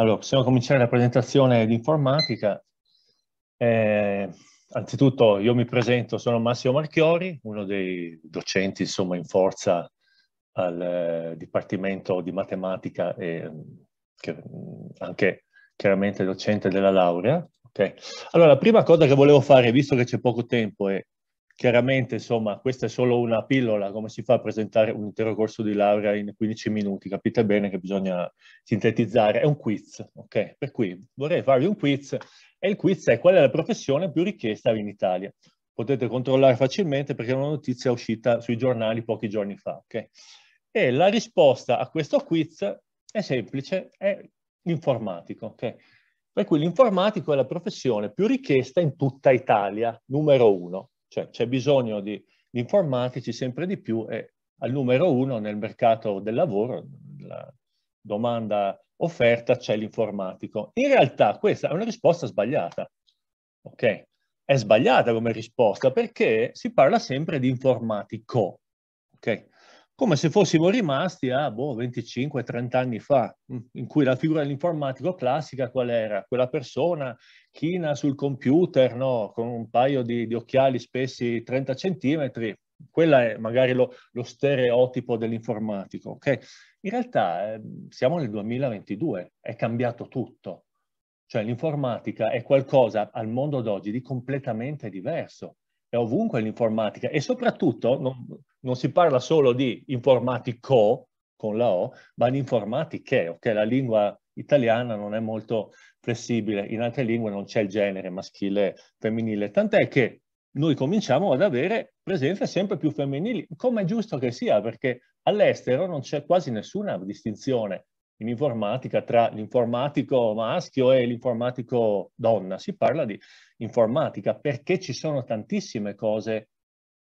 Allora, possiamo cominciare la presentazione di informatica. Eh, anzitutto io mi presento, sono Massimo Marchiori, uno dei docenti insomma, in forza al eh, Dipartimento di Matematica e mm, che, mm, anche chiaramente docente della laurea. Okay. Allora, la prima cosa che volevo fare, visto che c'è poco tempo è Chiaramente, insomma, questa è solo una pillola, come si fa a presentare un intero corso di laurea in 15 minuti? Capite bene che bisogna sintetizzare. È un quiz, ok? Per cui vorrei farvi un quiz e il quiz è qual è la professione più richiesta in Italia? Potete controllare facilmente perché è una notizia uscita sui giornali pochi giorni fa, ok? E la risposta a questo quiz è semplice, è l'informatico, ok? Per cui l'informatico è la professione più richiesta in tutta Italia, numero uno. Cioè c'è bisogno di, di informarci sempre di più e al numero uno nel mercato del lavoro, la domanda offerta, c'è l'informatico. In realtà questa è una risposta sbagliata, ok? È sbagliata come risposta perché si parla sempre di informatico, ok? come se fossimo rimasti a boh, 25-30 anni fa, mm, in cui la figura dell'informatico classica qual era? Quella persona china sul computer no? con un paio di, di, occhiali spessi 30 centimetri, quella è magari lo, lo stereotipo dell'informatico. Okay? In realtà eh, siamo nel 2022, è cambiato tutto. Cioè l'informatica è qualcosa al mondo d'oggi di completamente diverso è ovunque l'informatica e soprattutto non, non si parla solo di informatico con la O, ma di informatiche, ok? La lingua italiana non è molto flessibile, in altre lingue non c'è il genere maschile, e femminile, tant'è che noi cominciamo ad avere presenze sempre più femminili, come è giusto che sia, perché all'estero non c'è quasi nessuna distinzione in informatica tra l'informatico maschio e l'informatico donna, si parla di informatica perché ci sono tantissime cose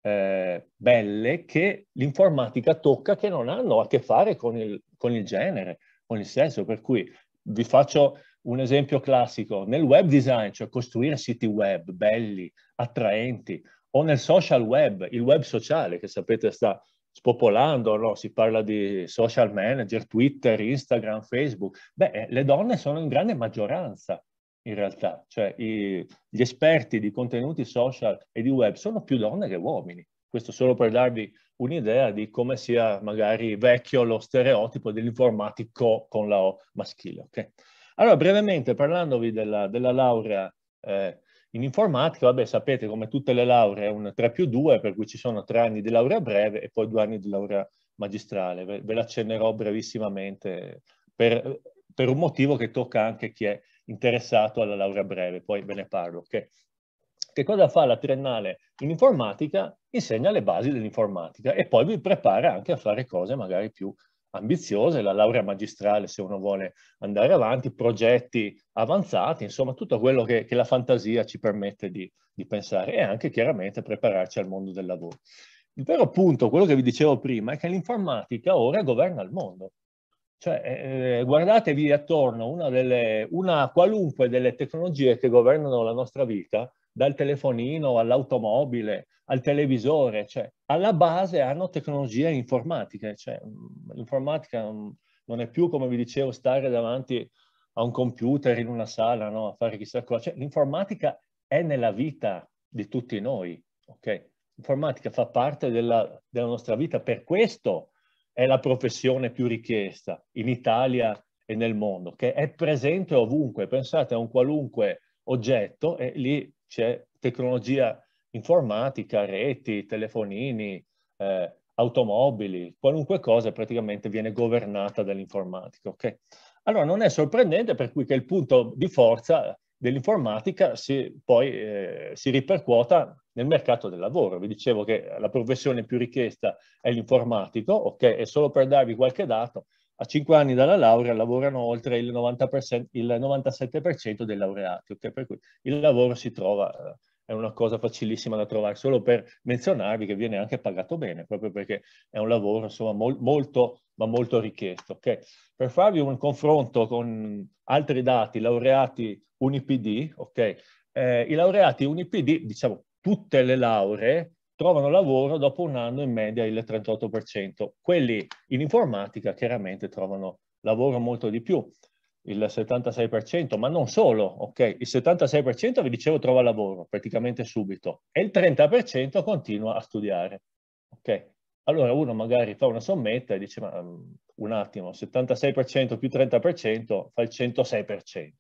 eh, belle che l'informatica tocca che non hanno a che fare con il, con il genere, con il sesso. Per cui vi faccio un esempio classico. Nel web design, cioè costruire siti web belli, attraenti, o nel social web, il web sociale che sapete sta spopolando, no? si parla di social manager, Twitter, Instagram, Facebook. Beh, le donne sono in grande maggioranza in realtà, cioè i, gli esperti di contenuti social e di web sono più donne che uomini. Questo solo per darvi un'idea di come sia magari vecchio lo stereotipo dell'informatico con la O maschile. Okay? Allora, brevemente parlandovi della, della laurea eh, in informatica, vabbè, sapete come tutte le lauree è un 3 più 2, per cui ci sono tre anni di laurea breve e poi due anni di laurea magistrale. Ve, ve l'accennerò brevissimamente per, per un motivo che tocca anche chi è interessato alla laurea breve, poi ve ne parlo. Che, che cosa fa la triennale in informatica? Insegna le basi dell'informatica e poi vi prepara anche a fare cose magari più ambiziose, la laurea magistrale se uno vuole andare avanti, progetti avanzati, insomma tutto quello che, che la fantasia ci permette di, di, pensare e anche chiaramente prepararci al mondo del lavoro. Il vero punto, quello che vi dicevo prima, è che l'informatica ora governa il mondo. Cioè, eh, eh, guardatevi attorno una, delle, una qualunque delle tecnologie che governano la nostra vita, dal telefonino all'automobile, al televisore, cioè, alla base hanno tecnologie informatiche. Cioè, mm, l'informatica mm, non è più, come vi dicevo, stare davanti a un computer in una sala no? a fare chissà cosa. Cioè, l'informatica è nella vita di tutti noi, ok? L'informatica fa parte della, della nostra vita, per questo è la professione più richiesta in Italia e nel mondo, che è presente ovunque. Pensate a un qualunque oggetto e lì c'è tecnologia informatica, reti, telefonini, eh, automobili, qualunque cosa praticamente viene governata dall'informatica. Okay? Allora non è sorprendente per cui che il punto di forza dell'informatica si, poi eh, si ripercuota nel mercato del lavoro. Vi dicevo che la professione più richiesta è l'informatico, ok? E solo per darvi qualche dato, a 5 anni dalla laurea lavorano oltre il, 90%, il 97% dei laureati, ok? Per cui il lavoro si trova, eh, è una cosa facilissima da trovare, solo per menzionarvi che viene anche pagato bene, proprio perché è un lavoro insomma, mol, molto ma molto richiesto. Okay? Per farvi un confronto con altri dati, laureati UniPD, okay? eh, i laureati UniPD, diciamo tutte le lauree, trovano lavoro dopo un anno in media il 38%. Quelli in informatica chiaramente trovano lavoro molto di più, il 76%, ma non solo, ok? Il 76% vi dicevo trova lavoro praticamente subito e il 30% continua a studiare, ok? Allora uno magari fa una sommetta e dice, ma ehm, un attimo, 76% più 30% fa il 106%.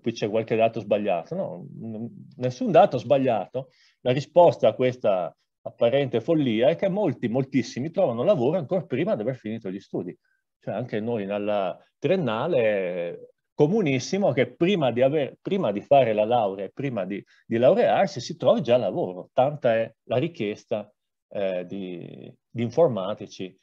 Qui c'è qualche dato sbagliato. No, nessun dato sbagliato. La risposta a questa apparente follia è che molti, moltissimi trovano lavoro ancora prima di aver finito gli studi. Cioè anche noi nella triennale comunissimo che prima di, aver, prima di fare la laurea e prima di, di laurearsi si trovi già lavoro. Tanta è la richiesta eh, di, di, informatici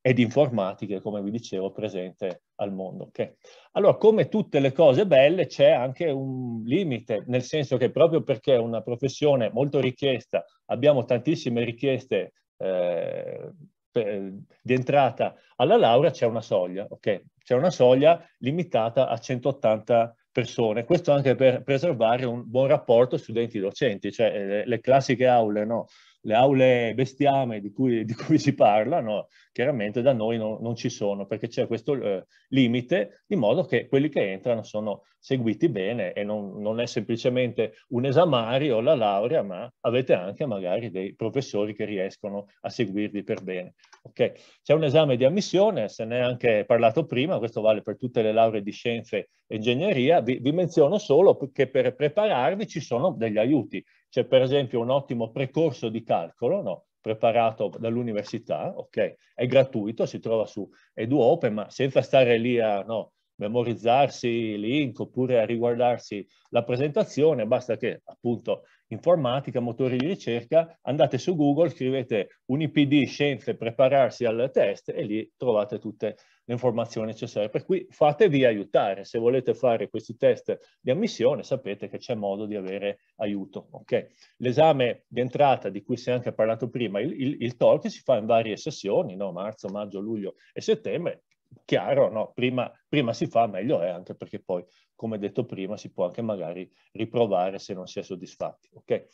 e di informatiche, come vi dicevo, presente al mondo. Okay? Allora, come tutte le cose belle, c'è anche un limite, nel senso che proprio perché è una professione molto richiesta, abbiamo tantissime richieste eh, per, di entrata alla laurea, c'è una soglia, okay? C'è una soglia limitata a 180 persone. Questo anche per preservare un buon rapporto studenti-docenti, cioè eh, le, classiche aule no? le aule bestiame di cui, di cui si parla, no? chiaramente da noi no, non ci sono perché c'è questo eh, limite, di modo che quelli che entrano sono seguiti bene e non, non è semplicemente un esamario, la laurea, ma avete anche magari dei professori che riescono a seguirvi per bene. Okay. C'è un esame di ammissione, se ne è anche parlato prima, questo vale per tutte le lauree di scienze e ingegneria, vi, vi menziono solo che per prepararvi ci sono degli aiuti. C'è per esempio un ottimo precorso di calcolo, no? preparato dall'università, ok? È gratuito, si trova su EduOpen, ma senza stare lì a no, memorizzarsi i link oppure a riguardarsi la presentazione, basta che appunto informatica, motori di ricerca, andate su Google, scrivete un IPD scienze prepararsi al test e lì trovate tutte le informazioni necessarie. Per cui fatevi aiutare, se volete fare questi test di ammissione sapete che c'è modo di avere aiuto. Okay? L'esame di entrata di cui si è anche parlato prima, il, il, il talk si fa in varie sessioni, no? marzo, maggio, luglio e settembre, chiaro, no? prima, prima, si fa meglio è anche perché poi, come detto prima, si può anche magari riprovare se non si è soddisfatti. Okay?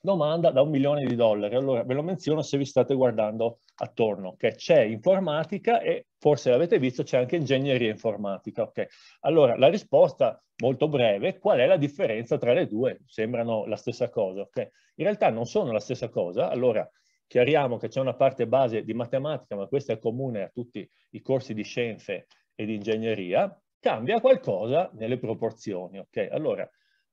Domanda da un milione di dollari, allora ve lo menziono se vi state guardando attorno, che okay? c'è informatica e forse l'avete visto c'è anche ingegneria informatica. Okay? Allora la risposta molto breve, qual è la differenza tra le due? Sembrano la stessa cosa. In realtà non sono la stessa cosa, allora Chiariamo che c'è una parte base di matematica, ma questa è comune a tutti i corsi di scienze e di ingegneria, cambia qualcosa nelle proporzioni. Okay? Allora,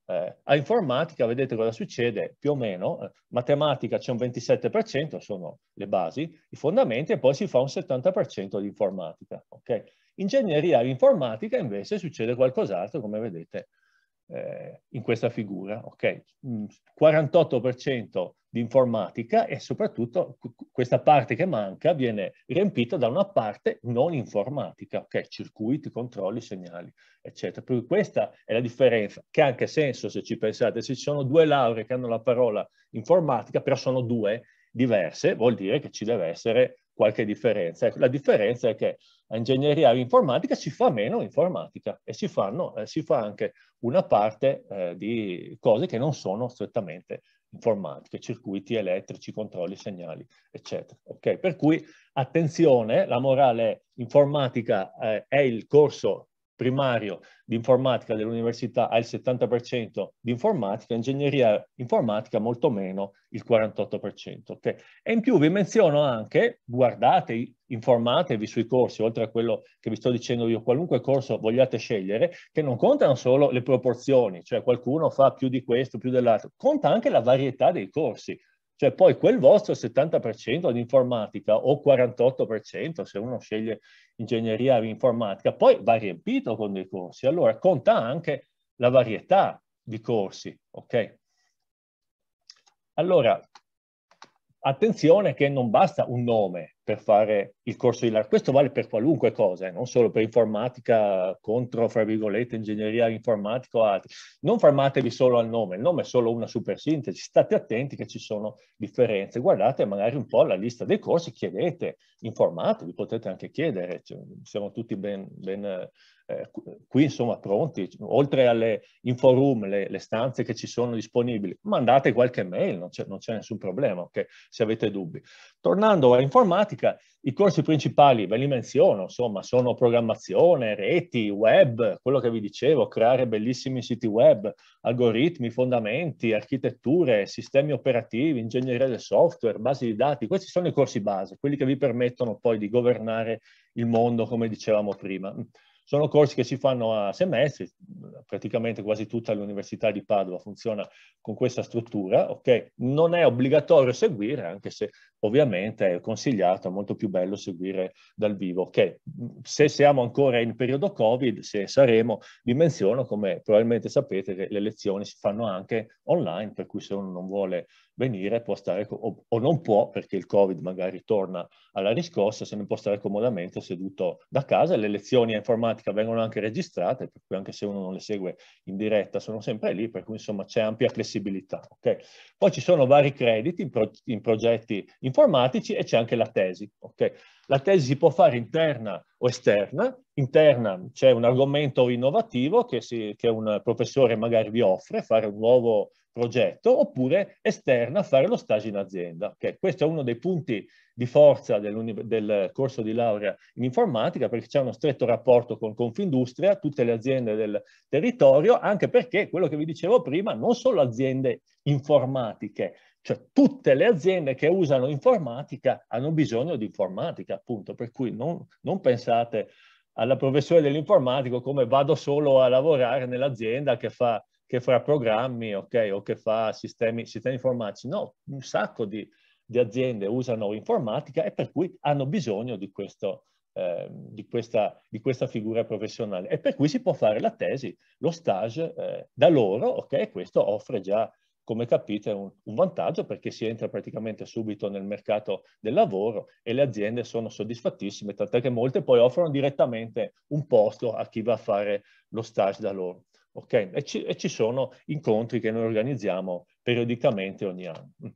eh, a informatica vedete cosa succede più o meno, eh, matematica c'è un 27%, sono le basi, i fondamenti e poi si fa un 70% di informatica. Okay? Ingegneria e informatica invece succede qualcos'altro come vedete eh, in questa figura. Okay? 48% mm, di informatica e soprattutto questa parte che manca viene riempita da una parte non informatica, che è circuiti, controlli, segnali, eccetera. Per cui questa è la differenza, che ha anche senso se ci pensate. Se ci sono due lauree che hanno la parola informatica, però sono due diverse, vuol dire che ci deve essere qualche differenza. Ecco, la differenza è che a ingegneria informatica si fa meno informatica e si, fanno, eh, si fa anche una parte eh, di cose che non sono strettamente informatiche, circuiti elettrici, controlli, segnali, eccetera. Okay? Per cui attenzione, la morale informatica eh, è il corso primario di informatica dell'università ha il 70% di informatica, ingegneria informatica molto meno, il 48%. Okay? E in più vi menziono anche, guardate, informatevi sui corsi, oltre a quello che vi sto dicendo io, qualunque corso vogliate scegliere, che non contano solo le proporzioni, cioè qualcuno fa più di questo, più dell'altro, conta anche la varietà dei corsi. Cioè poi quel vostro 70% di informatica o 48% se uno sceglie ingegneria informatica, poi va riempito con dei corsi. Allora conta anche la varietà di corsi, ok? Allora, Attenzione che non basta un nome per fare il corso di laurea, questo vale per qualunque cosa, eh, non solo per informatica contro, fra virgolette, ingegneria informatica o altri. Non fermatevi solo al nome, il nome è solo una super sintesi, state attenti che ci sono differenze, guardate magari un po' la lista dei corsi, chiedete, informatevi, potete anche chiedere, cioè, siamo tutti ben, ben eh, qui insomma pronti, oltre alle inforum, le, le, stanze che ci sono disponibili, mandate qualche mail, non c'è, non c'è nessun problema, okay, se avete dubbi. Tornando a informatica, i corsi principali ve li menziono, insomma, sono programmazione, reti, web, quello che vi dicevo, creare bellissimi siti web, algoritmi, fondamenti, architetture, sistemi operativi, ingegneria del software, basi di dati, questi sono i corsi base, quelli che vi permettono poi di governare il mondo, come dicevamo prima. Sono corsi che si fanno a semestri, praticamente quasi tutta l'Università di Padova funziona con questa struttura, ok? Non è obbligatorio seguire, anche se ovviamente è consigliato, è molto più bello seguire dal vivo, ok? Se siamo ancora in periodo Covid, se saremo, vi menziono, come probabilmente sapete, le lezioni si fanno anche online, per cui se uno non vuole venire, può stare, o, o, non può, perché il Covid magari torna alla riscossa, se ne può stare comodamente seduto da casa. Le lezioni a informatica vengono anche registrate, per cui anche se uno non le segue in diretta sono sempre lì, per cui insomma c'è ampia flessibilità. Okay? Poi ci sono vari crediti in, pro, in progetti informatici e c'è anche la tesi. Okay? La tesi si può fare interna o esterna. Interna c'è un argomento innovativo che, si, che un professore magari vi offre, fare un nuovo progetto, oppure esterna fare lo stage in azienda. Okay. Questo è uno dei punti di forza del corso di laurea in informatica perché c'è uno stretto rapporto con Confindustria, tutte le aziende del territorio, anche perché quello che vi dicevo prima, non solo aziende informatiche, cioè tutte le aziende che usano informatica hanno bisogno di informatica, appunto, per cui non, non pensate alla professione dell'informatico come vado solo a lavorare nell'azienda che fa, che fa programmi okay, o che fa sistemi, sistemi informatici. No, un sacco di, di, aziende usano informatica e per cui hanno bisogno di, questo, eh, di, questa, di, questa, figura professionale. E per cui si può fare la tesi, lo stage eh, da loro, ok? Questo offre già come capite è un, un, vantaggio perché si entra praticamente subito nel mercato del lavoro e le aziende sono soddisfattissime, tant'è che molte poi offrono direttamente un posto a chi va a fare lo stage da loro. Okay? E, ci, e ci sono incontri che noi organizziamo periodicamente ogni anno. Mm.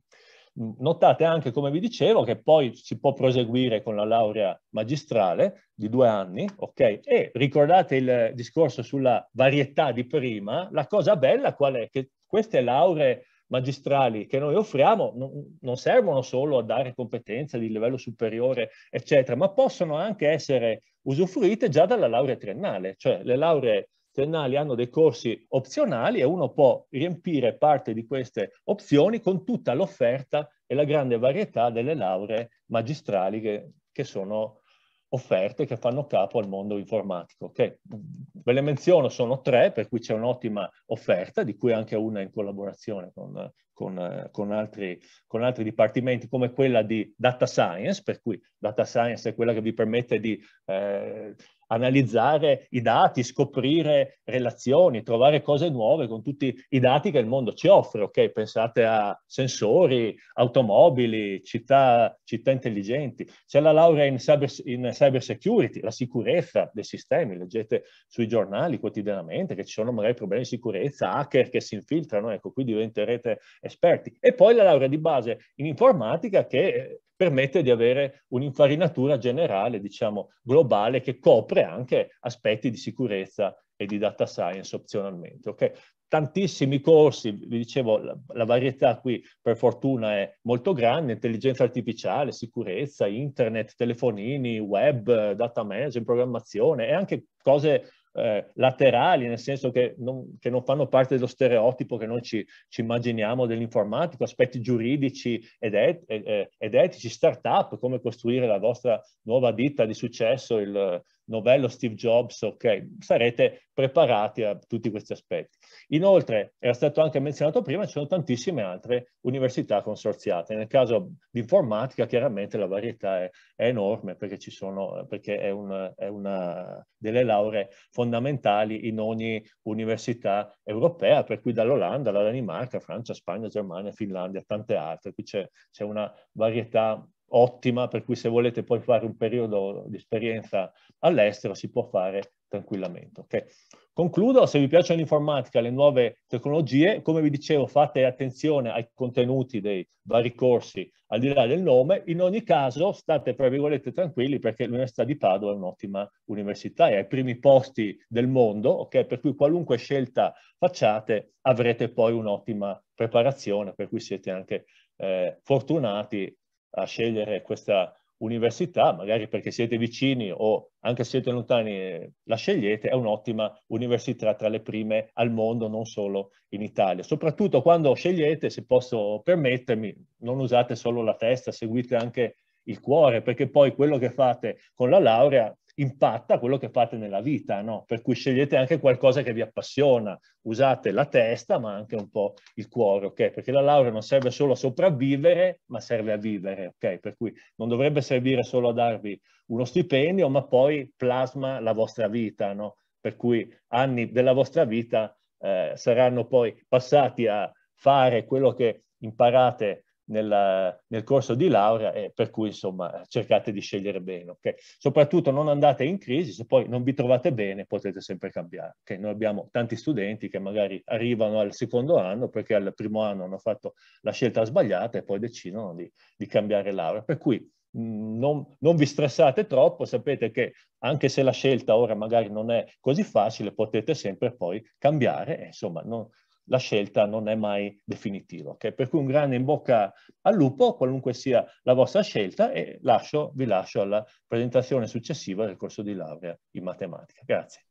Notate anche, come vi dicevo, che poi si può proseguire con la laurea magistrale di due anni, ok? E ricordate il discorso sulla varietà di prima, la cosa bella qual è? Che queste lauree magistrali che noi offriamo non, non servono solo a dare competenze di livello superiore, eccetera, ma possono anche essere usufruite già dalla laurea triennale, cioè le lauree triennali hanno dei corsi opzionali e uno può riempire parte di queste opzioni con tutta l'offerta e la grande varietà delle lauree magistrali che, che sono offerte che fanno capo al mondo informatico, che ve le menziono, sono tre, per cui c'è un'ottima offerta, di cui anche una in collaborazione con, con, con, altri, con, altri, dipartimenti, come quella di data science, per cui data science è quella che vi permette di eh, analizzare i dati, scoprire relazioni, trovare cose nuove con tutti i dati che il mondo ci offre, ok? Pensate a sensori, automobili, città, città intelligenti. C'è la laurea in cyber, in cyber security, la sicurezza dei sistemi, leggete sui giornali quotidianamente che ci sono magari problemi di sicurezza, hacker che si infiltrano, ecco, qui diventerete esperti. E poi la laurea di base in informatica che permette di avere un'infarinatura generale, diciamo, globale che copre anche aspetti di sicurezza e di data science opzionalmente. Okay? Tantissimi corsi, vi dicevo, la, la, varietà qui per fortuna è molto grande, intelligenza artificiale, sicurezza, internet, telefonini, web, data management, programmazione e anche cose eh, laterali, nel senso che non, che non, fanno parte dello stereotipo che noi ci, ci immaginiamo dell'informatico, aspetti giuridici ed, et, eh, eh, ed, etici, start-up, come costruire la vostra nuova ditta di successo, il, novello Steve Jobs, ok, sarete preparati a tutti questi aspetti. Inoltre, era stato anche menzionato prima, ci sono tantissime altre università consorziate. Nel caso di informatica, chiaramente la varietà è, è enorme perché, ci sono, perché è, un, è una delle lauree fondamentali in ogni università europea, per cui dall'Olanda, alla Danimarca, Francia, Spagna, Germania, Finlandia, tante altre. Qui c'è una varietà ottima, per cui se volete poi fare un periodo di esperienza all'estero si può fare tranquillamente. Okay? Concludo, se vi piacciono l'informatica, le nuove tecnologie, come vi dicevo fate attenzione ai contenuti dei vari corsi al di là del nome, in ogni caso state tra virgolette tranquilli perché l'Università di Padova è un'ottima università, e ai primi posti del mondo, okay? per cui qualunque scelta facciate avrete poi un'ottima preparazione, per cui siete anche eh, fortunati a scegliere questa università, magari perché siete vicini o anche se siete lontani eh, la scegliete, è un'ottima università tra le prime al mondo, non solo in Italia. Soprattutto quando scegliete, se posso permettermi, non usate solo la testa, seguite anche il cuore, perché poi quello che fate con la laurea impatta quello che fate nella vita, no? per cui scegliete anche qualcosa che vi appassiona, usate la testa ma anche un po' il cuore, okay? perché la laurea non serve solo a sopravvivere ma serve a vivere, okay? per cui non dovrebbe servire solo a darvi uno stipendio ma poi plasma la vostra vita, no? per cui anni della vostra vita eh, saranno poi passati a fare quello che imparate nella, nel corso di laurea e per cui insomma cercate di scegliere bene. Okay? Soprattutto non andate in crisi, se poi non vi trovate bene potete sempre cambiare. Okay? Noi abbiamo tanti studenti che magari arrivano al secondo anno perché al primo anno hanno fatto la scelta sbagliata e poi decidono di, di cambiare laurea. Per cui mm, non, non, vi stressate troppo, sapete che anche se la scelta ora magari non è così facile, potete sempre poi cambiare, insomma non, la scelta non è mai definitiva. Okay? Per cui un grande in bocca al lupo, qualunque sia la vostra scelta, e lascio, vi lascio alla presentazione successiva del corso di laurea in matematica. Grazie.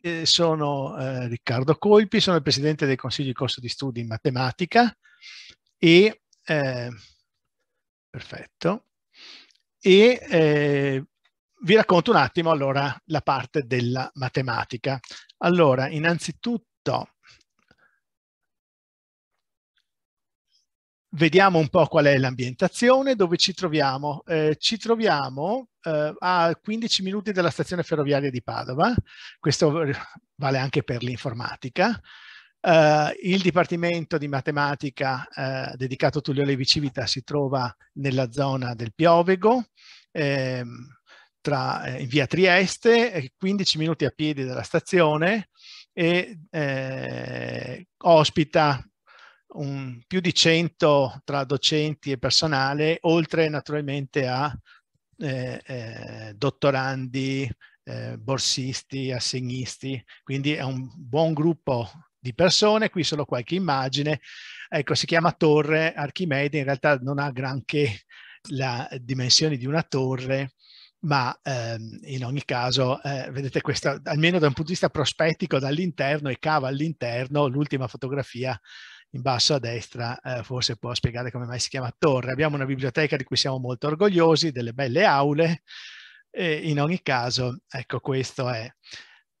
Eh, sono eh, Riccardo Colpi, sono il presidente del Consiglio di Corso di Studi in Matematica e, eh, perfetto, e eh, vi racconto un attimo allora la parte della matematica. Allora, innanzitutto vediamo un po' qual è l'ambientazione, dove ci troviamo. Eh, ci troviamo eh, a 15 minuti dalla stazione ferroviaria di Padova, questo vale anche per l'informatica. Eh, il Dipartimento di Matematica eh, dedicato a Tullio Levi Civita si trova nella zona del Piovego, ehm, tra, eh, in via Trieste, 15 eh, minuti a piedi dalla stazione e eh, ospita un, più di 100 tra docenti e personale, oltre naturalmente a eh, eh dottorandi, eh, borsisti, assegnisti, quindi è un buon gruppo di persone, qui solo qualche immagine, ecco si chiama torre Archimede, in realtà non ha granché la dimensione di una torre, ma ehm, in ogni caso, eh, vedete questa, almeno da un punto di vista prospettico dall'interno e cava all'interno, l'ultima fotografia in basso a destra eh, forse può spiegare come mai si chiama torre. Abbiamo una biblioteca di cui siamo molto orgogliosi, delle belle aule, e in ogni caso, ecco, questo è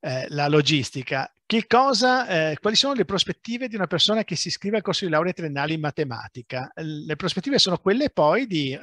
eh, la logistica cosa, eh, quali sono le prospettive di una persona che si iscrive al corso di laurea triennale in matematica? Le prospettive sono quelle poi di eh,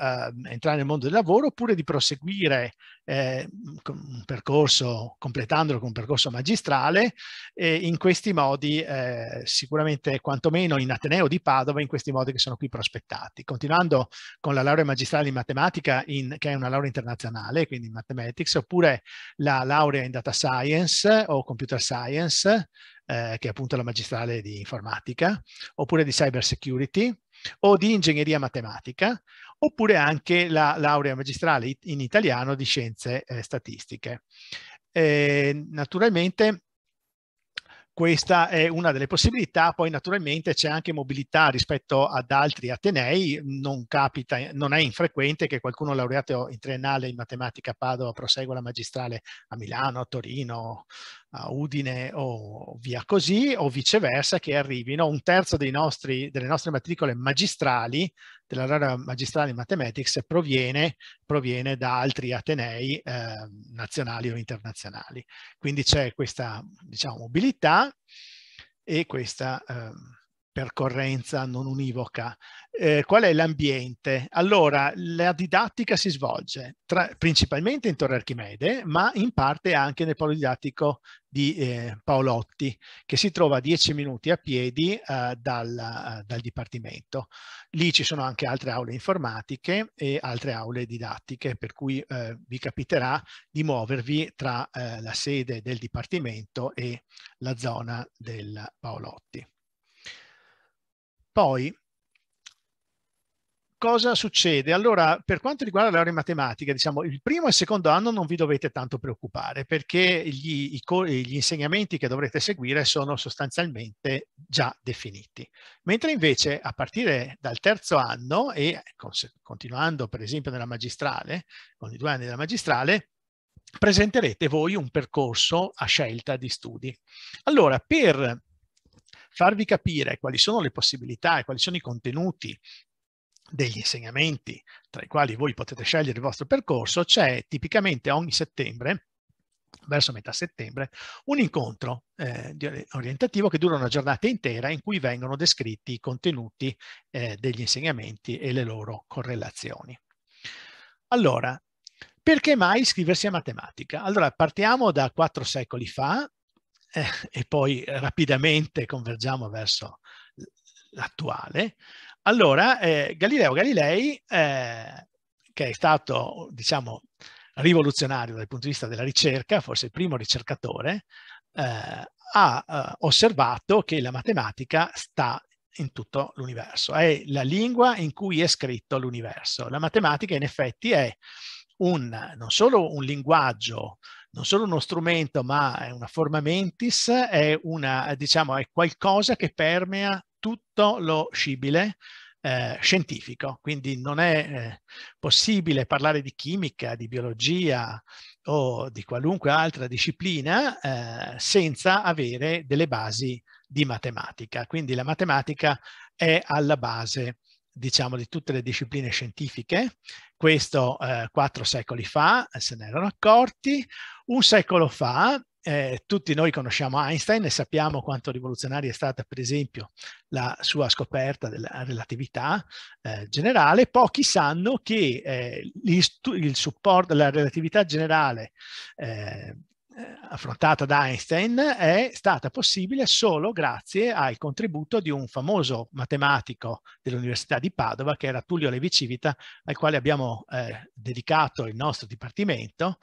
entrare nel mondo del lavoro oppure di proseguire eh, un percorso, completandolo con un percorso magistrale, in questi modi eh, sicuramente quantomeno in Ateneo di Padova, in questi modi che sono qui prospettati. Continuando con la laurea magistrale in matematica, in, che è una laurea internazionale, quindi in mathematics, oppure la laurea in data science o computer science, eh, che è appunto la magistrale di informatica, oppure di cyber security o di ingegneria matematica, oppure anche la laurea magistrale in italiano di scienze eh, statistiche. E, naturalmente questa è una delle possibilità, poi naturalmente c'è anche mobilità rispetto ad altri atenei, non capita, non è infrequente che qualcuno laureato in triennale in matematica a Padova prosegua la magistrale a Milano, a Torino, a Udine o via così, o viceversa, che arrivino un terzo nostri, delle nostre matricole magistrali, della laurea magistrale in mathematics, proviene, proviene da altri atenei eh, nazionali o internazionali. Quindi c'è questa diciamo, mobilità e questa... Eh, percorrenza non univoca. Eh, qual è l'ambiente? Allora, la didattica si svolge tra, principalmente in Torre Archimede, ma in parte anche nel polo didattico di eh, Paolotti, che si trova a 10 minuti a piedi eh, dal, eh, dal, dipartimento. Lì ci sono anche altre aule informatiche e altre aule didattiche, per cui eh, vi capiterà di muovervi tra eh, la sede del dipartimento e la zona del Paolotti. Poi, cosa succede? Allora, per quanto riguarda le ore matematiche, diciamo, il primo e il secondo anno non vi dovete tanto preoccupare perché gli, i, gli insegnamenti che dovrete seguire sono sostanzialmente già definiti. Mentre invece a partire dal terzo anno e continuando per esempio nella magistrale, con i due anni della magistrale, presenterete voi un percorso a scelta di studi. Allora, per farvi capire quali sono le possibilità e quali sono i contenuti degli insegnamenti tra i quali voi potete scegliere il vostro percorso, c'è tipicamente ogni settembre verso metà settembre, un incontro eh, orientativo che dura una giornata intera in cui vengono descritti i contenuti eh, degli insegnamenti e le loro correlazioni. Allora, perché mai iscriversi a matematica? Allora, partiamo da quattro secoli fa, eh, e poi eh, rapidamente convergiamo verso l'attuale, allora eh, Galileo Galilei, eh, che è stato, diciamo, rivoluzionario dal punto di vista della ricerca, forse il primo ricercatore, eh, ha eh, osservato che la matematica sta in tutto l'universo, è la lingua in cui è scritto l'universo. La matematica in effetti è un, non solo un linguaggio, non solo uno strumento, ma è una forma mentis, è, una, diciamo, è qualcosa che permea tutto lo scibile eh, scientifico. Quindi non è eh, possibile parlare di chimica, di biologia o di qualunque altra disciplina eh, senza avere delle basi di matematica. Quindi la matematica è alla base diciamo, di tutte le discipline scientifiche. Questo eh, quattro secoli fa eh, se ne erano accorti. Un secolo fa eh, tutti noi conosciamo Einstein e sappiamo quanto rivoluzionaria è stata, per esempio, la sua scoperta della relatività eh, generale. Pochi sanno che eh, il, il supporto, della relatività generale eh, eh, affrontata da Einstein è stata possibile solo grazie al contributo di un famoso matematico dell'Università di Padova che era Tullio Levi Civita al quale abbiamo eh, dedicato il nostro dipartimento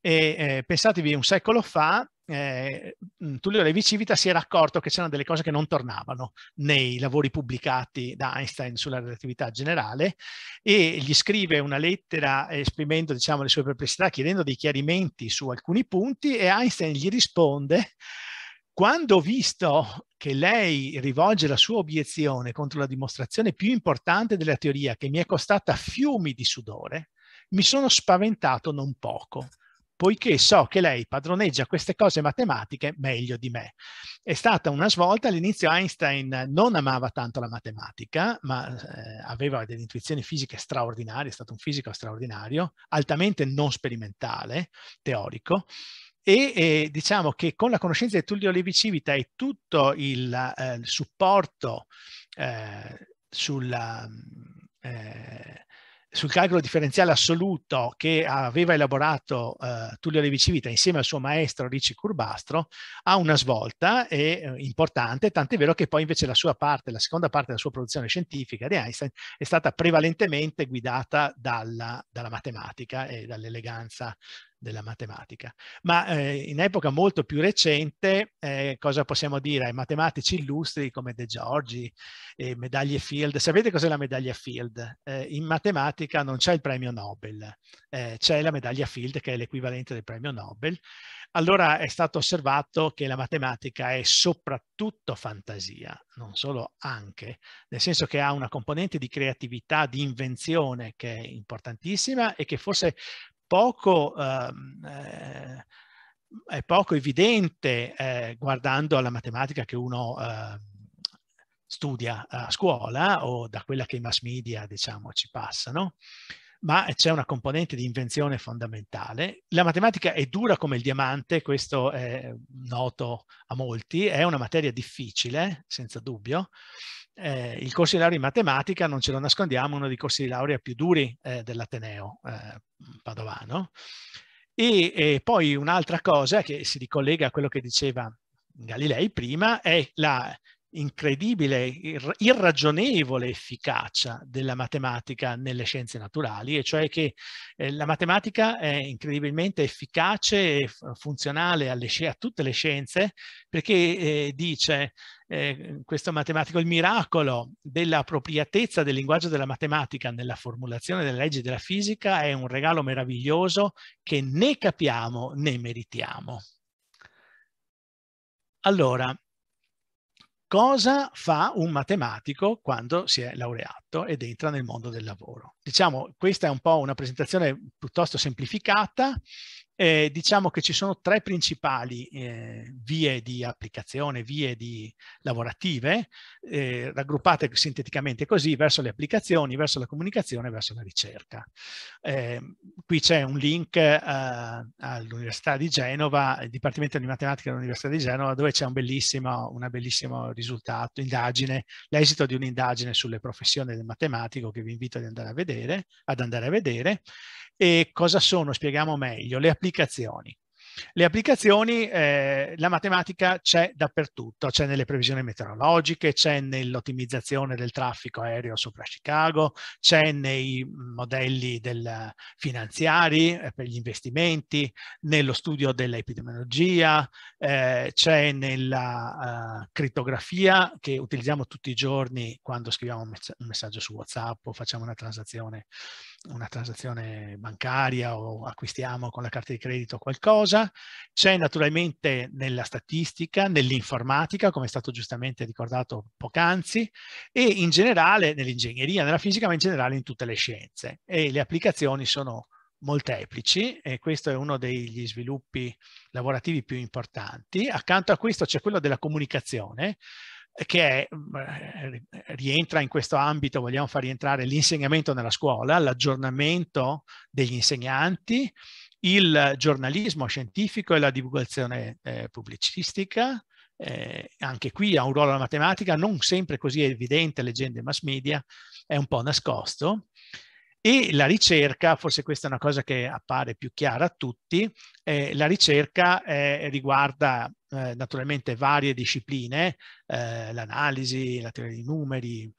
e eh, pensatevi un secolo fa eh, mm, Tullio Levi Civita si era accorto che c'erano delle cose che non tornavano nei lavori pubblicati da Einstein sulla relatività generale e gli scrive una lettera esprimendo diciamo, le sue perplessità, chiedendo dei chiarimenti su alcuni punti e Einstein gli risponde quando ho visto che lei rivolge la sua obiezione contro la dimostrazione più importante della teoria che mi è costata fiumi di sudore, mi sono spaventato non poco poiché so che lei padroneggia queste cose matematiche meglio di me. È stata una svolta, all'inizio Einstein non amava tanto la matematica, ma eh, aveva delle intuizioni fisiche straordinarie, è stato un fisico straordinario, altamente non sperimentale, teorico, e eh, diciamo che con la conoscenza di Tullio Levi Civita e tutto il, eh, il supporto eh, sulla... Mm, eh, sul calcolo differenziale assoluto che aveva elaborato eh, Tullio Levi Civita insieme al suo maestro Ricci Curbastro, ha una svolta e, eh, importante, tant'è vero che poi invece la sua parte, la seconda parte della sua produzione scientifica di Einstein è stata prevalentemente guidata dalla, dalla matematica e dall'eleganza della matematica. Ma eh, in epoca molto più recente, eh, cosa possiamo dire ai matematici illustri come De Giorgi, eh, medaglie Field? Sapete cos'è la medaglia Field? Eh, in matematica non c'è il premio Nobel, eh, c'è la medaglia Field che è l'equivalente del premio Nobel. Allora è stato osservato che la matematica è soprattutto fantasia, non solo anche, nel senso che ha una componente di creatività, di invenzione che è importantissima e che forse poco, ehm, eh, è poco evidente eh, guardando alla matematica che uno ehm, studia a scuola o da quella che i mass media diciamo ci passano, ma c'è una componente di invenzione fondamentale. La matematica è dura come il diamante, questo è noto a molti, è una materia difficile, senza dubbio, eh, il corso di laurea in matematica, non ce lo nascondiamo, uno dei corsi di laurea più duri eh, dell'Ateneo eh, padovano. E, e poi un'altra cosa che si ricollega a quello che diceva Galilei prima è la incredibile, ir- irragionevole efficacia della matematica nelle scienze naturali, e cioè che eh, la matematica è incredibilmente efficace e funzionale sci- a tutte le scienze perché eh, dice eh, questo matematico, il miracolo dell'appropriatezza del linguaggio della matematica nella formulazione delle leggi della fisica è un regalo meraviglioso che né capiamo né meritiamo. Allora, cosa fa un matematico quando si è laureato ed entra nel mondo del lavoro. Diciamo, questa è un po' una presentazione piuttosto semplificata eh, diciamo che ci sono tre principali eh, vie di applicazione, vie di lavorative, eh, raggruppate sinteticamente così, verso le applicazioni, verso la comunicazione, verso la ricerca. Eh, qui c'è un link eh, all'Università di Genova, il Dipartimento di Matematica dell'Università di Genova, dove c'è un bellissimo, una bellissima risultato, indagine, l'esito di un'indagine sulle professioni del matematico che vi invito ad andare a vedere, ad andare a vedere e cosa sono? Spieghiamo meglio. Le applicazioni. Le applicazioni, eh, la matematica c'è dappertutto, c'è nelle previsioni meteorologiche, c'è nell'ottimizzazione del traffico aereo sopra Chicago, c'è nei modelli del, finanziari eh, per gli investimenti, nello studio dell'epidemiologia, eh, c'è nella uh, crittografia che utilizziamo tutti i giorni quando scriviamo un messaggio su WhatsApp o facciamo una transazione una transazione bancaria o acquistiamo con la carta di credito qualcosa. C'è naturalmente nella statistica, nell'informatica, come è stato giustamente ricordato poc'anzi, e in generale nell'ingegneria, nella fisica, ma in generale in tutte le scienze. E le applicazioni sono molteplici e questo è uno degli sviluppi lavorativi più importanti. Accanto a questo c'è quello della comunicazione, che è, eh, rientra in questo ambito, vogliamo far rientrare l'insegnamento nella scuola, l'aggiornamento degli insegnanti, il giornalismo scientifico e la divulgazione eh, pubblicistica. Eh, anche qui ha un ruolo la matematica, non sempre così evidente leggendo i mass media, è un po' nascosto, e la ricerca, forse questa è una cosa che appare più chiara a tutti, eh, la ricerca eh, riguarda eh, naturalmente varie discipline, eh, l'analisi, la teoria dei numeri,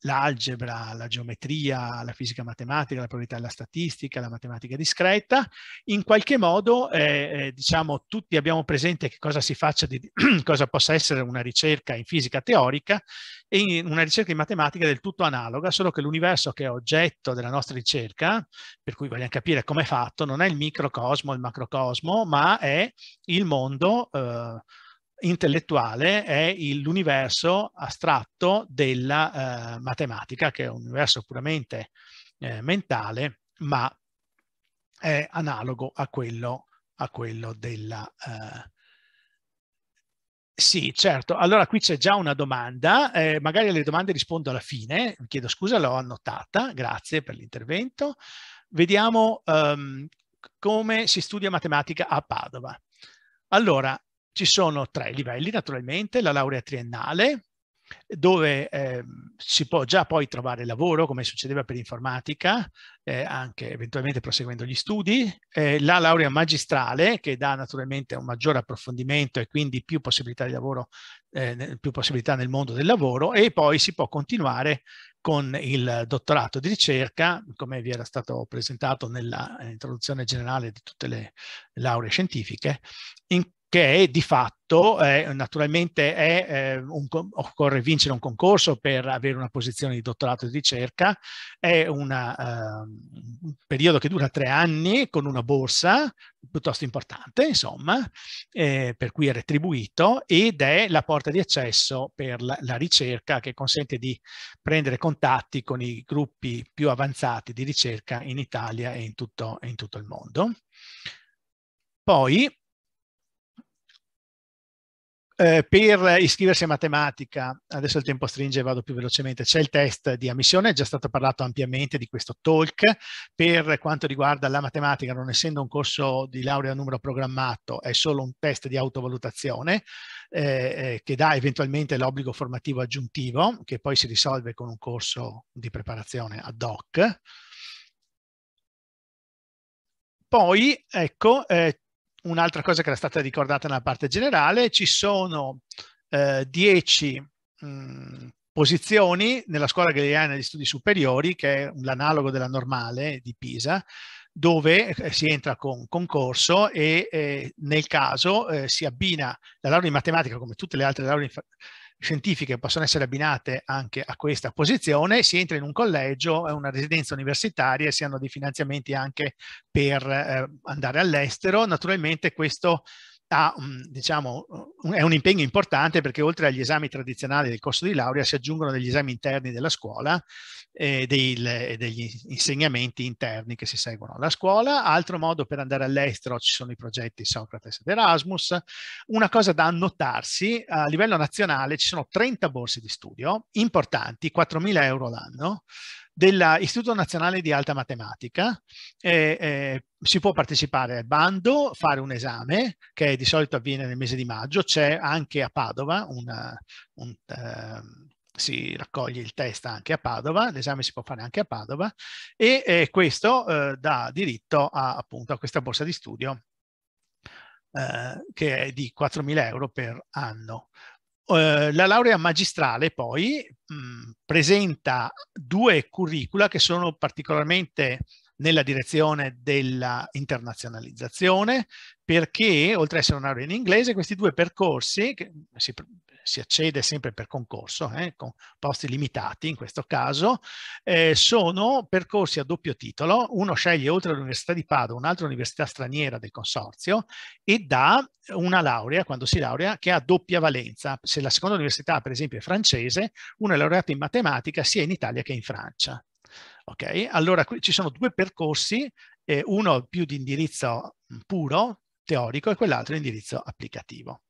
l'algebra, la geometria, la fisica matematica, la probabilità della statistica, la matematica discreta, in qualche modo eh, eh diciamo tutti abbiamo presente che cosa si faccia, di, cosa possa essere una ricerca in fisica teorica e in una ricerca in matematica del tutto analoga, solo che l'universo che è oggetto della nostra ricerca, per cui vogliamo capire come è fatto, non è il microcosmo, il macrocosmo, ma è il mondo eh, intellettuale è l'universo astratto della eh, matematica, che è un universo puramente eh, mentale, ma è analogo a quello, a quello della... Eh... Sì, certo. Allora qui c'è già una domanda, eh, magari alle domande rispondo alla fine, mi chiedo scusa, l'ho annotata, grazie per l'intervento. Vediamo um, come si studia matematica a Padova. Allora, ci sono tre livelli, naturalmente, la laurea triennale, dove eh, si può già poi trovare lavoro, come succedeva per informatica, eh, anche eventualmente proseguendo gli studi, eh, la laurea magistrale, che dà naturalmente un maggiore approfondimento e quindi più possibilità di lavoro, eh, più possibilità nel mondo del lavoro, e poi si può continuare con il dottorato di ricerca, come vi era stato presentato nell'introduzione eh, generale di tutte le lauree scientifiche, in che è di fatto, eh, naturalmente è, eh, un, occorre vincere un concorso per avere una posizione di dottorato di ricerca, è una, eh, un periodo che dura tre anni con una borsa piuttosto importante, insomma, eh, per cui è retribuito ed è la porta di accesso per la, la ricerca che consente di prendere contatti con i gruppi più avanzati di ricerca in Italia e in tutto, in tutto il mondo. Poi eh, per iscriversi a matematica, adesso il tempo stringe, e vado più velocemente, c'è il test di ammissione, è già stato parlato ampiamente di questo talk, per quanto riguarda la matematica, non essendo un corso di laurea a numero programmato, è solo un test di autovalutazione eh, eh che dà eventualmente l'obbligo formativo aggiuntivo, che poi si risolve con un corso di preparazione ad hoc. Poi, ecco, eh, un'altra cosa che era stata ricordata nella parte generale, ci sono 10 eh, mm, posizioni nella scuola galileana di studi superiori, che è l'analogo della normale di Pisa, dove eh, si entra con concorso e eh, nel caso eh, si abbina la laurea in matematica come tutte le altre lauree in scientifiche possono essere abbinate anche a questa posizione, si entra in un collegio, è una residenza universitaria e si hanno dei finanziamenti anche per eh, andare all'estero. Naturalmente questo ha, mhmm, diciamo, è un impegno importante perché oltre agli esami tradizionali del corso di laurea si aggiungono degli esami interni della scuola e eh, dei, degli insegnamenti interni che si seguono alla scuola. Altro modo per andare all'estero ci sono i progetti Socrates ed Erasmus. Una cosa da annotarsi, a livello nazionale ci sono 30 borse di studio importanti, 4.000 euro l'anno, dell'Istituto Nazionale di Alta Matematica eh, eh, si può partecipare al bando, fare un esame che di solito avviene nel mese di maggio, c'è anche a Padova una, un, eh, si raccoglie il test anche a Padova, l'esame si può fare anche a Padova e eh, questo eh, dà diritto a, appunto a questa borsa di studio eh, che è di 4.000 euro per anno. Eh, la laurea magistrale poi mh, mm, presenta due curricula che sono particolarmente nella direzione dell'internazionalizzazione perché, oltre ad essere un'area in inglese, questi due percorsi, che si, si accede sempre per concorso, eh, con posti limitati in questo caso, eh, sono percorsi a doppio titolo. Uno sceglie oltre all'Università di Padova un'altra università straniera del consorzio e dà una laurea, quando si laurea, che ha doppia valenza. Se la seconda università, per esempio, è francese, uno è laureato in matematica sia in Italia che in Francia. Ok, Allora qui ci sono due percorsi, eh, uno più di indirizzo puro, teorico, e quell'altro di indirizzo applicativo.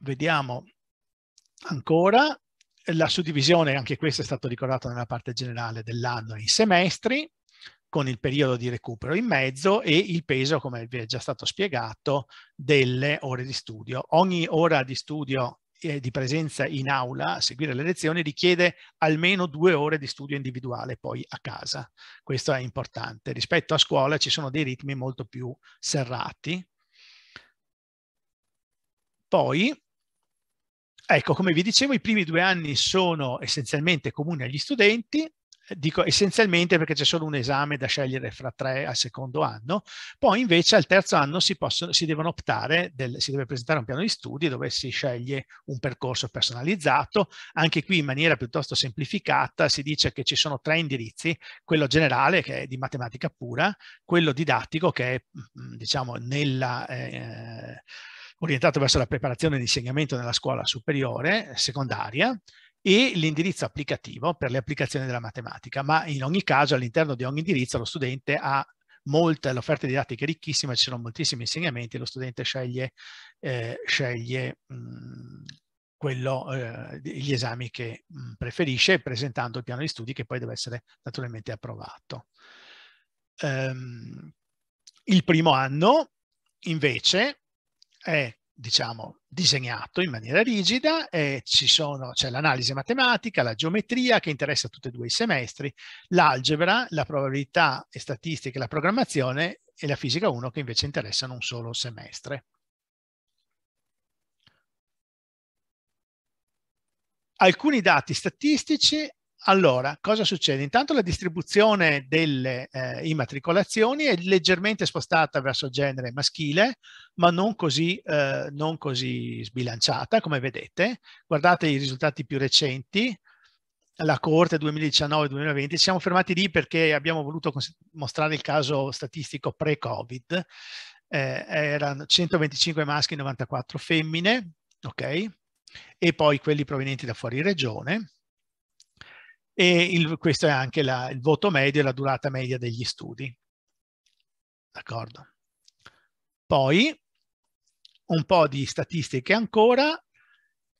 Vediamo ancora la suddivisione, anche questo è stato ricordato nella parte generale dell'anno in semestri, con il periodo di recupero in mezzo e il peso, come vi è già stato spiegato, delle ore di studio. Ogni ora di studio eh, di presenza in aula a seguire le lezioni richiede almeno due ore di studio individuale poi a casa. Questo è importante. Rispetto a scuola ci sono dei ritmi molto più serrati. Poi, ecco, come vi dicevo, i primi due anni sono essenzialmente comuni agli studenti, dico essenzialmente perché c'è solo un esame da scegliere fra tre al secondo anno, poi invece al terzo anno si, possono, si devono optare, del, si deve presentare un piano di studi dove si sceglie un percorso personalizzato, anche qui in maniera piuttosto semplificata si dice che ci sono tre indirizzi, quello generale che è di matematica pura, quello didattico che è mm, diciamo nella... Eh, orientato verso la preparazione e l'insegnamento nella scuola superiore, secondaria, e l'indirizzo applicativo per le applicazioni della matematica, ma in ogni caso all'interno di ogni indirizzo lo studente ha molte, l'offerta didattica è ricchissima, ci sono moltissimi insegnamenti, lo studente sceglie, eh, sceglie mh, mm, quello, eh, gli esami che mh, mm, preferisce presentando il piano di studi che poi deve essere naturalmente approvato. Um, il primo anno invece è diciamo disegnato in maniera rigida, eh, c'è l'analisi matematica, la geometria che interessa tutti e due i semestri, l'algebra, la probabilità e statistica, la programmazione e la fisica 1 che invece interessano un solo semestre. Alcuni dati statistici allora, cosa succede? Intanto la distribuzione delle eh, immatricolazioni è leggermente spostata verso genere maschile, ma non così, eh, non così sbilanciata, come vedete. Guardate i risultati più recenti, la corte 2019-2020, ci siamo fermati lì perché abbiamo voluto mostrare il caso statistico pre-Covid. Eh, erano 125 maschi e 94 femmine, ok? E poi quelli provenienti da fuori regione e il, questo è anche la, il voto medio e la durata media degli studi. D'accordo. Poi un po' di statistiche ancora,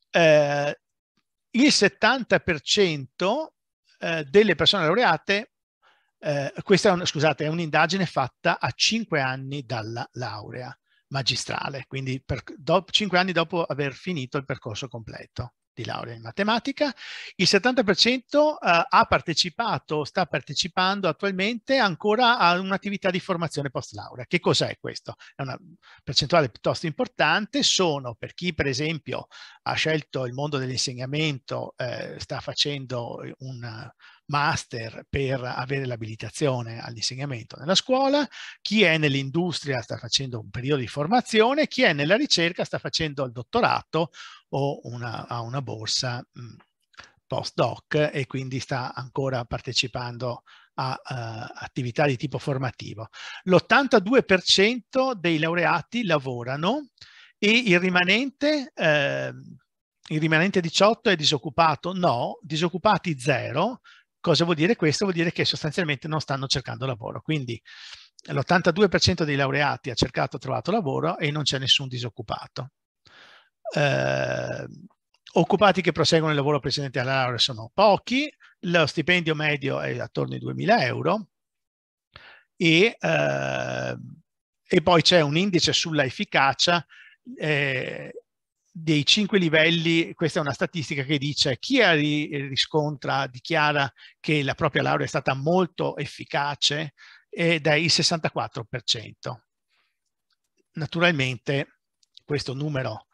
eh, il 70% eh, delle persone laureate, eh, questa è, un, scusate, è un'indagine fatta a 5 anni dalla laurea magistrale, quindi per, do, 5 anni dopo aver finito il percorso completo di laurea in matematica, il 70% eh, ha partecipato, sta partecipando attualmente ancora a un'attività di formazione post laurea. Che cos'è questo? È una percentuale piuttosto importante, sono per chi per esempio ha scelto il mondo dell'insegnamento, eh, sta facendo un master per avere l'abilitazione all'insegnamento nella scuola, chi è nell'industria sta facendo un periodo di formazione, chi è nella ricerca sta facendo il dottorato o una, ha una borsa mhmm, postdoc e quindi sta ancora partecipando a uh, attività di tipo formativo. L'82% dei laureati lavorano e il rimanente, eh, il rimanente 18 è disoccupato? No, disoccupati zero. Cosa vuol dire questo? Vuol dire che sostanzialmente non stanno cercando lavoro. Quindi l'82% dei laureati ha cercato e trovato lavoro e non c'è nessun disoccupato. Eh, occupati che proseguono il lavoro precedente alla laurea sono pochi, lo stipendio medio è attorno ai 2.000 euro e, eh, e poi c'è un indice sulla efficacia eh, dei cinque livelli, questa è una statistica che dice chi riscontra, dichiara che la propria laurea è stata molto efficace ed è il 64%. Naturalmente questo numero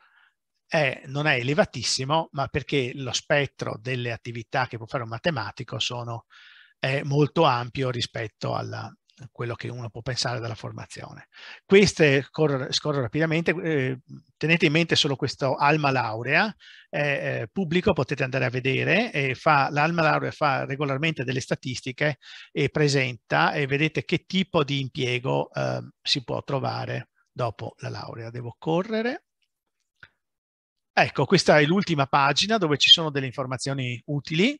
è, non è elevatissimo, ma perché lo spettro delle attività che può fare un matematico sono, è molto ampio rispetto alla, a quello che uno può pensare dalla formazione. Queste, corro, scorro rapidamente, eh, tenete in mente solo questo Alma Laurea, è eh, pubblico, potete andare a vedere, fa, l'Alma Laurea fa regolarmente delle statistiche e presenta e vedete che tipo di impiego eh, si può trovare dopo la laurea. Devo correre. Ecco, questa è l'ultima pagina dove ci sono delle informazioni utili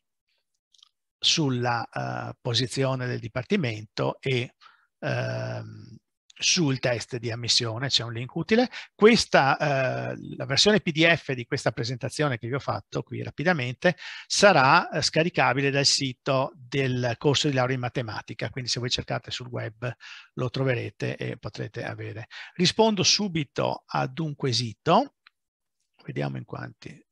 sulla uh, posizione del Dipartimento e uh, sul test di ammissione, c'è un link utile. Questa, uh, la versione PDF di questa presentazione che vi ho fatto qui rapidamente sarà uh, scaricabile dal sito del corso di laurea in matematica, quindi se voi cercate sul web lo troverete e potrete avere. Rispondo subito ad un quesito vediamo in quanti.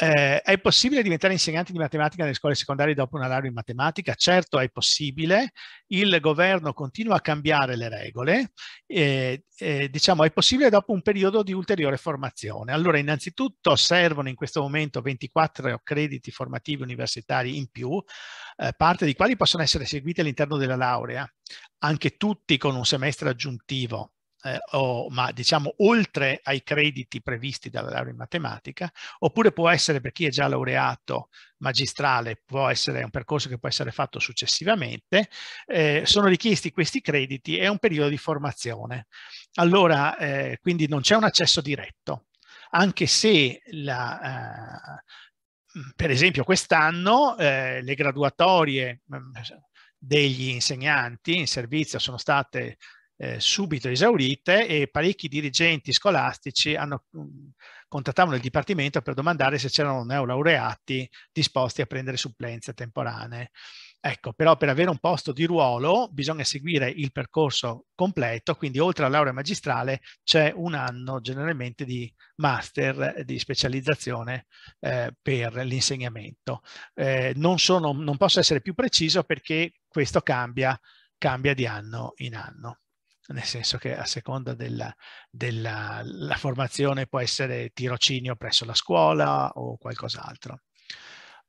Eh, è possibile diventare insegnanti di matematica nelle scuole secondarie dopo una laurea in matematica? Certo è possibile, il governo continua a cambiare le regole, eh, eh, diciamo è possibile dopo un periodo di ulteriore formazione. Allora innanzitutto servono in questo momento 24 crediti formativi universitari in più, eh, parte dei quali possono essere eseguiti all'interno della laurea, anche tutti con un semestre aggiuntivo eh, o, ma diciamo oltre ai crediti previsti dalla laurea in matematica, oppure può essere per chi è già laureato magistrale, può essere un percorso che può essere fatto successivamente, eh, sono richiesti questi crediti e un periodo di formazione. Allora, eh, quindi non c'è un accesso diretto, anche se la, eh, per esempio quest'anno eh, le graduatorie degli insegnanti in servizio sono state eh, subito esaurite e parecchi dirigenti scolastici hanno, mm, contattavano il Dipartimento per domandare se c'erano neolaureati disposti a prendere supplenze temporanee. Ecco, però per avere un posto di ruolo bisogna seguire il percorso completo, quindi oltre alla laurea magistrale c'è un anno generalmente di master eh, di specializzazione eh, per l'insegnamento. Eh, non, sono, non posso essere più preciso perché questo cambia, cambia di anno in anno nel senso che a seconda della, della formazione può essere tirocinio presso la scuola o qualcos'altro.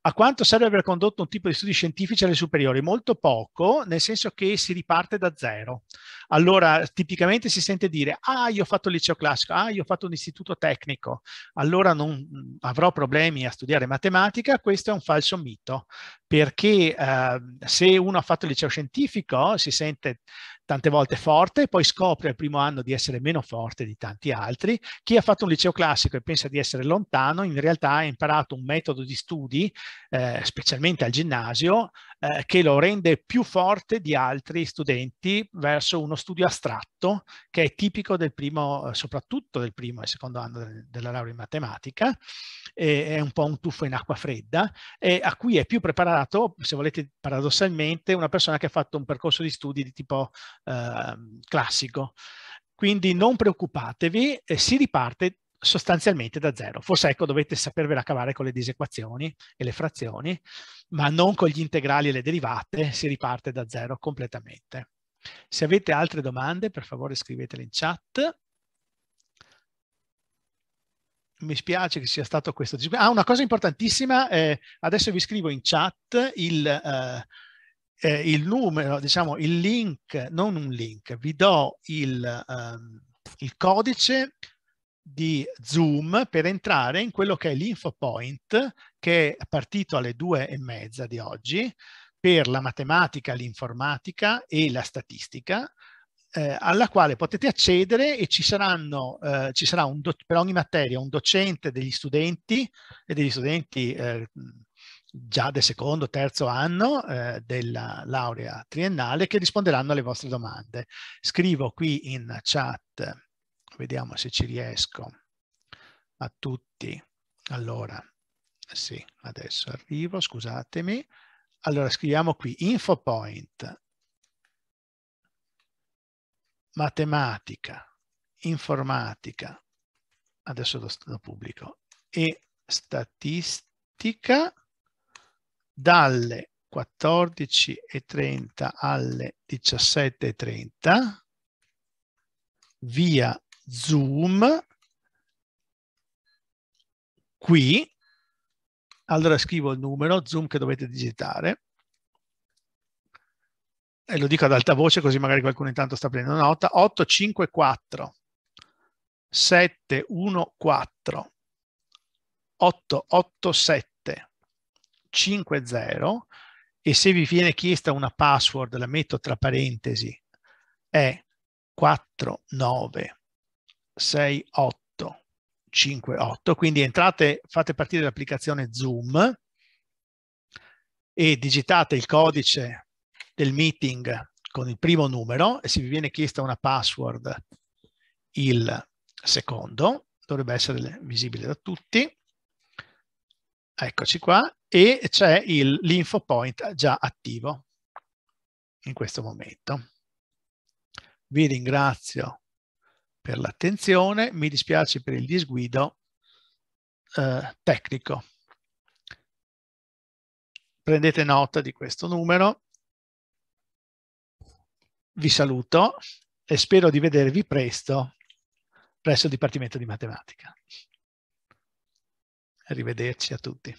A quanto serve aver condotto un tipo di studi scientifici alle superiori? Molto poco, nel senso che si riparte da zero. Allora, tipicamente si sente dire, ah, io ho fatto il liceo classico, ah, io ho fatto un istituto tecnico, allora non mm, avrò problemi a studiare matematica, questo è un falso mito, perché eh, se uno ha fatto il liceo scientifico si sente tante volte forte, poi scopre al primo anno di essere meno forte di tanti altri. Chi ha fatto un liceo classico e pensa di essere lontano, in realtà ha imparato un metodo di studi, eh, specialmente al ginnasio, eh, che lo rende più forte di altri studenti verso uno studio astratto che è tipico del primo, eh, soprattutto del primo e secondo anno della laurea in matematica, eh, è un po' un tuffo in acqua fredda, eh, a cui è più preparato, se volete paradossalmente, una persona che ha fatto un percorso di studi di tipo eh, classico. Quindi non preoccupatevi, si riparte sostanzialmente da zero. Forse ecco dovete sapervela cavare con le disequazioni e le frazioni, ma non con gli integrali e le derivate, si riparte da zero completamente. Se avete altre domande, per favore scrivetele in chat mi spiace che sia stato questo. Ah, una cosa importantissima, eh, adesso vi scrivo in chat il, eh, eh, il, numero, diciamo il link, non un link, vi do il, um, il codice di Zoom per entrare in quello che è l'InfoPoint che è partito alle due e mezza di oggi per la matematica, l'informatica e la statistica eh, alla quale potete accedere e ci, saranno, eh, ci sarà per ogni materia un docente degli studenti e degli studenti eh, già del secondo, terzo anno eh, della laurea triennale che risponderanno alle vostre domande. Scrivo qui in chat, vediamo se ci riesco a tutti. Allora, sì, adesso arrivo, scusatemi. Allora scriviamo qui infopoint matematica, informatica, adesso lo, lo pubblico, e statistica dalle 14.30 alle 17.30 via Zoom qui. Allora scrivo il numero Zoom che dovete digitare e eh, lo dico ad alta voce così magari qualcuno intanto sta prendendo nota, 854 714 887 50 e se vi viene chiesta una password la metto tra parentesi è 496858 quindi entrate fate partire l'applicazione zoom e digitate il codice del meeting con il primo numero e se vi viene chiesta una password il secondo, dovrebbe essere visibile da tutti. Eccoci qua e c'è l'info point già attivo in questo momento. Vi ringrazio per l'attenzione, mi dispiace per il disguido eh, tecnico. Prendete nota di questo numero vi saluto e spero di vedervi presto presso il Dipartimento di Matematica. Arrivederci a tutti.